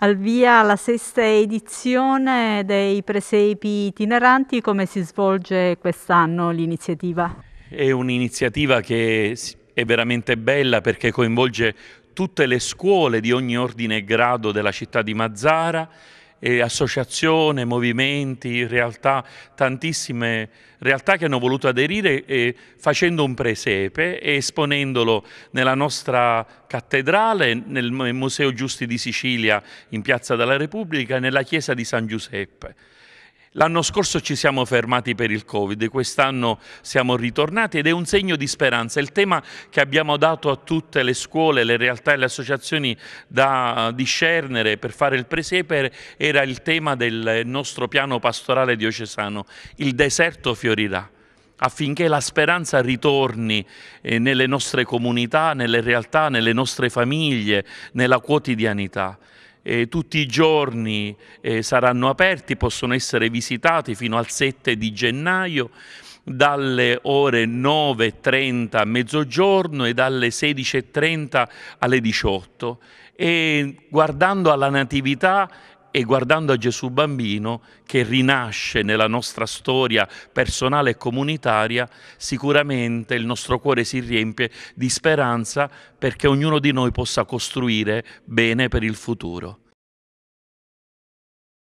Al via la sesta edizione dei presepi itineranti, come si svolge quest'anno l'iniziativa? È un'iniziativa che è veramente bella perché coinvolge tutte le scuole di ogni ordine e grado della città di Mazzara eh, associazioni, movimenti, realtà, tantissime realtà che hanno voluto aderire eh, facendo un presepe e esponendolo nella nostra cattedrale, nel Museo Giusti di Sicilia in Piazza della Repubblica e nella chiesa di San Giuseppe. L'anno scorso ci siamo fermati per il Covid, quest'anno siamo ritornati ed è un segno di speranza. Il tema che abbiamo dato a tutte le scuole, le realtà e le associazioni da discernere per fare il presepe era il tema del nostro piano pastorale diocesano, il deserto fiorirà affinché la speranza ritorni eh, nelle nostre comunità, nelle realtà, nelle nostre famiglie, nella quotidianità eh, tutti i giorni eh, saranno aperti, possono essere visitati fino al 7 di gennaio dalle ore 9.30 a mezzogiorno e dalle 16.30 alle 18.00 e guardando alla Natività e guardando a Gesù bambino che rinasce nella nostra storia personale e comunitaria, sicuramente il nostro cuore si riempie di speranza perché ognuno di noi possa costruire bene per il futuro.